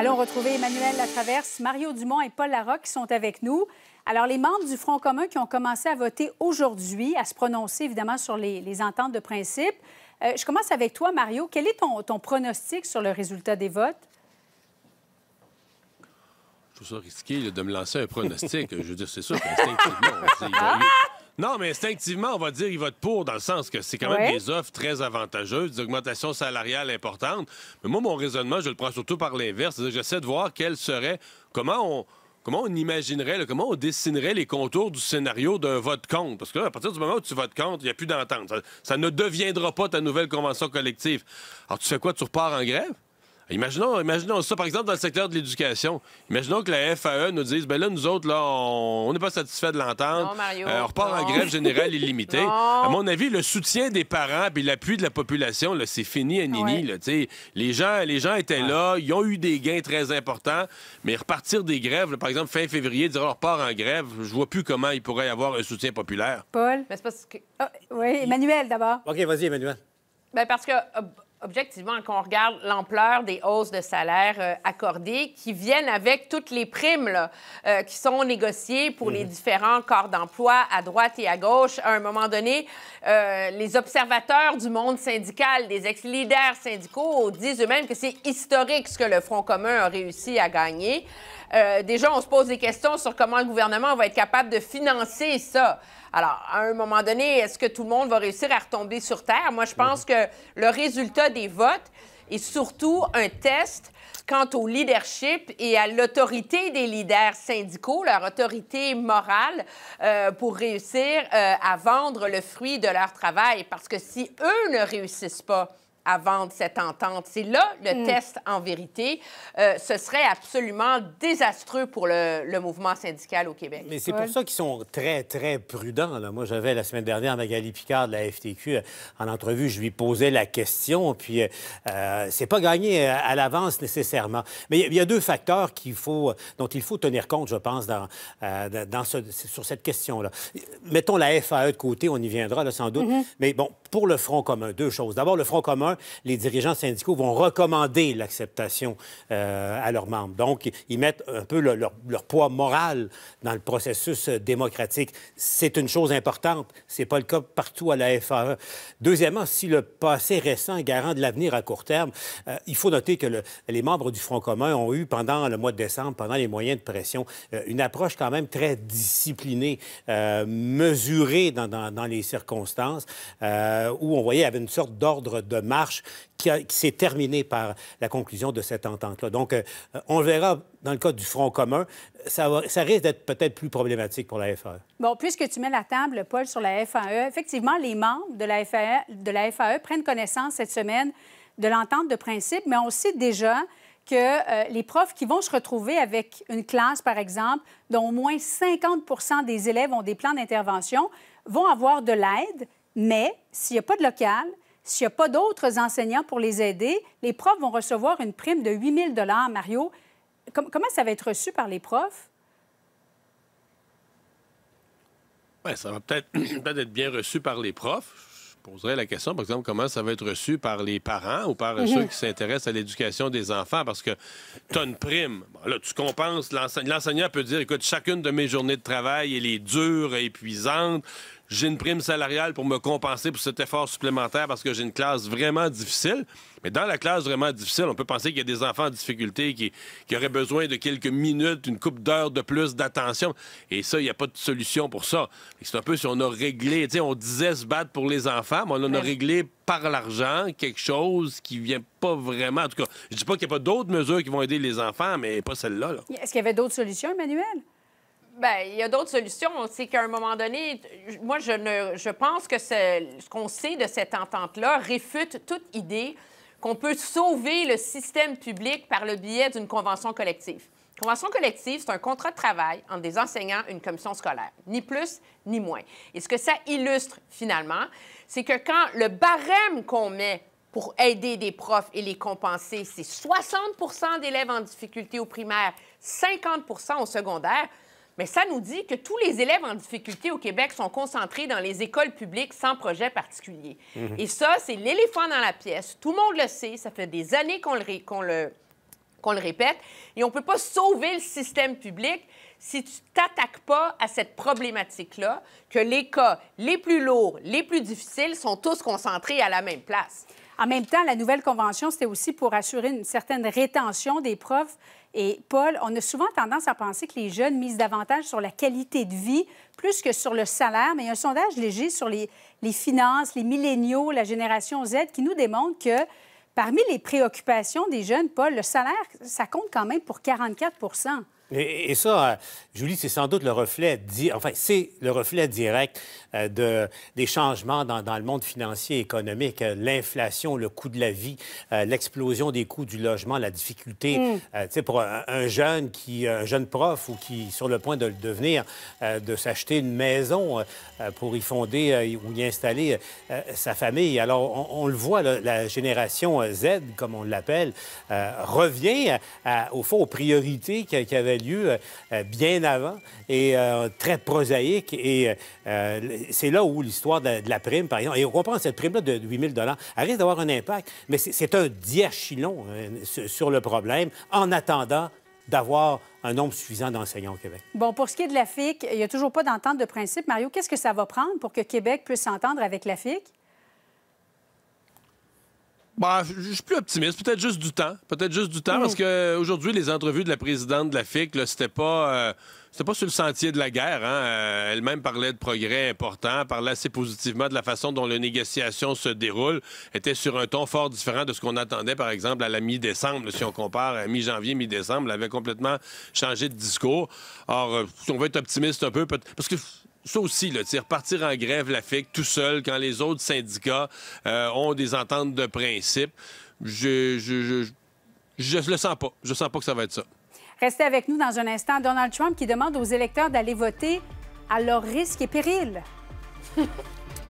Allons retrouver Emmanuel Latraverse, Mario Dumont et Paul Larocque qui sont avec nous. Alors, les membres du Front commun qui ont commencé à voter aujourd'hui, à se prononcer évidemment sur les, ententes de principe. Euh, je commence avec toi, Mario. Quel est ton, ton pronostic sur le résultat des votes? Je trouve ça risqué de me lancer un pronostic. je veux dire, c'est sûr non, mais instinctivement, on va dire qu'ils votent pour, dans le sens que c'est quand même des offres très avantageuses, des augmentations salariales importantes. Mais moi, mon raisonnement, je le prends surtout par l'inverse. J'essaie de voir quel serait, comment on, comment on imaginerait, comment on dessinerait les contours du scénario d'un vote contre. Parce que à partir du moment où tu votes contre, il n'y a plus d'entente. Ça, ça ne deviendra pas ta nouvelle convention collective. Alors, tu fais quoi? Tu repars en grève? Imaginons, imaginons ça, par exemple, dans le secteur de l'éducation. Imaginons que la FAE nous dise, ben là, nous autres, là, on n'est pas satisfaits de l'entente. Euh, on repart en grève générale illimitée. À mon avis, le soutien des parents et l'appui de la population, c'est fini à Nini. les, gens, les gens étaient là, ils ont eu des gains très importants, mais repartir des grèves, par exemple, fin février, dire on repart en grève, je vois plus comment il pourrait y avoir un soutien populaire. Paul? Mais c'est parce ah, oui, Emmanuel, d'abord. OK, vas-y, Emmanuel. Ben, parce que euh, objectivement, quand on regarde l'ampleur des hausses de salaire euh, accordées qui viennent avec toutes les primes euh, qui sont négociées pour les mhm. différents corps d'emploi à droite et à gauche, à un moment donné, euh, les observateurs du monde syndical, des ex-leaders syndicaux disent eux-mêmes que c'est historique ce que le Front commun a réussi à gagner euh, déjà, on se pose des questions sur comment le gouvernement va être capable de financer ça. Alors, à un moment donné, est-ce que tout le monde va réussir à retomber sur terre? Moi, je mhm. pense que le résultat des votes est surtout un test quant au leadership et à l'autorité des leaders syndicaux, leur autorité morale euh, pour réussir euh, à vendre le fruit de leur travail. Parce que si eux ne réussissent pas, avant vendre cette entente. C'est là le mm. test en vérité. Euh, ce serait absolument désastreux pour le, mouvement syndical au Québec. Mais c'est pour ça qu'ils sont très, très prudents. Moi, j'avais la semaine dernière Magali Picard de la FTQ euh, en entrevue. Je lui posais la question, puis euh, c'est pas gagné à l'avance nécessairement. Mais il y, a deux facteurs faut, dont il faut tenir compte, je pense, dans, dans ce, sur cette question-là. Mettons la FAE de côté, on y viendra sans doute. Mm-hmm. Mais bon, pour le Front commun, deux choses. D'abord, le Front commun, les dirigeants syndicaux vont recommander l'acceptation euh, à leurs membres. Donc, ils mettent un peu leur, poids moral dans le processus euh, démocratique. C'est une chose importante. C'est pas le cas partout à la FAE. Deuxièmement, si le passé récent est garant de l'avenir à court terme, euh, il faut noter que les membres du Front commun ont eu, pendant le mois de décembre, pendant les moyens de pression, une approche quand même très disciplinée, mesurée dans, les circonstances. Euh, où on voyait qu'il y avait une sorte d'ordre de marche qui, s'est terminé par la conclusion de cette entente-là. Donc, euh, on verra dans le cas du Front commun, ça, risque d'être peut-être plus problématique pour la FAE. Bon, puisque tu mets la table, Paul, sur la FAE, effectivement, les membres de la FAE, e prennent connaissance cette semaine de l'entente de principe, mais on sait déjà que euh, les profs qui vont se retrouver avec une classe, par exemple, dont au moins 50 des élèves ont des plans d'intervention, vont avoir de l'aide mais s'il n'y a pas de local, s'il n'y a pas d'autres enseignants pour les aider, les profs vont recevoir une prime de 8 000 Mario, comment ça va être reçu par les profs? Ouais, ben, ça va peut-être être bien reçu par les profs. Je poserais la question, par exemple, comment ça va être reçu par les parents ou par mhm. ceux qui s'intéressent à l'éducation des enfants, parce que tu as une prime. là, tu compenses. L'enseignant peut dire, écoute, chacune de mes journées de travail, elle est dure, et épuisante j'ai une prime salariale pour me compenser pour cet effort supplémentaire parce que j'ai une classe vraiment difficile. Mais dans la classe vraiment difficile, on peut penser qu'il y a des enfants en difficulté qui, qui auraient besoin de quelques minutes, une coupe d'heures de plus d'attention. Et ça, il n'y a pas de solution pour ça. C'est un peu si on a réglé, on disait se battre pour les enfants, mais on en a réglé par l'argent quelque chose qui vient pas vraiment. En tout cas, je dis pas qu'il n'y a pas d'autres mesures qui vont aider les enfants, mais pas celle-là. là. est ce qu'il y avait d'autres solutions, Emmanuel? Bien, il y a d'autres solutions. C'est qu'à un moment donné, moi, je, ne, je pense que ce, ce qu'on sait de cette entente-là réfute toute idée qu'on peut sauver le système public par le biais d'une convention collective. Convention collective, c'est un contrat de travail entre des enseignants et une commission scolaire, ni plus ni moins. Et ce que ça illustre finalement, c'est que quand le barème qu'on met pour aider des profs et les compenser, c'est 60 d'élèves en difficulté au primaire, 50 au secondaire, mais ça nous dit que tous les élèves en difficulté au Québec sont concentrés dans les écoles publiques sans projet particulier. Mhm. Et ça, c'est l'éléphant dans la pièce. Tout le monde le sait. Ça fait des années qu'on le, répète. Et on ne peut pas sauver le système public si tu t'attaques pas à cette problématique-là, que les cas les plus lourds, les plus difficiles sont tous concentrés à la même place. En même temps, la nouvelle convention, c'était aussi pour assurer une certaine rétention des profs et Paul, on a souvent tendance à penser que les jeunes misent davantage sur la qualité de vie plus que sur le salaire, mais il y a un sondage léger sur les, finances, les milléniaux, la génération Z, qui nous démontre que parmi les préoccupations des jeunes, Paul, le salaire, ça compte quand même pour 44 et, ça, euh, Julie, c'est sans doute le reflet, enfin, c'est le reflet direct euh, de, des changements dans, le monde financier et économique, euh, l'inflation, le coût de la vie, l'explosion des coûts du logement, la difficulté, mm. tu sais, pour un, jeune qui, un jeune prof ou qui sur le point de le devenir, de s'acheter une maison pour y fonder ou y installer sa famille. Alors, on, le voit, la génération Z, comme on l'appelle, revient au fond aux priorités qui lieu euh, euh, bien avant et euh, très prosaïque. Et c'est là où l'histoire de, la prime, par exemple, et on comprend cette prime-là de 8 000 elle risque d'avoir un impact, mais c'est un diachylon sur le problème en attendant d'avoir un nombre suffisant d'enseignants au Québec. Bon, pour ce qui est de la FIC, il n'y a toujours pas d'entente de principe. Mario, qu'est-ce que ça va prendre pour que Québec puisse s'entendre avec la FIC? Bah, je suis plus optimiste. Peut-être juste du temps. Peut-être juste du temps, parce parce mm. qu'aujourd'hui, les entrevues de la présidente de la FIC, c'était pas. Euh, pas sur le sentier de la guerre. Hein. Euh, elle-même parlait de progrès importants, parlait assez positivement de la façon dont les négociations se déroulent. Était sur un ton fort différent de ce qu'on attendait, par exemple, à la mi-décembre. Si on compare à mi-janvier, mi-décembre, elle avait complètement changé de discours. Or, si euh, on veut être optimiste un peu, parce que ça aussi, tir repartir en grève la tout seul quand les autres syndicats euh, ont des ententes de principe, je, je, je, je le sens pas. Je sens pas que ça va être ça. Restez avec nous dans un instant. Donald Trump qui demande aux électeurs d'aller voter à leur risque et péril.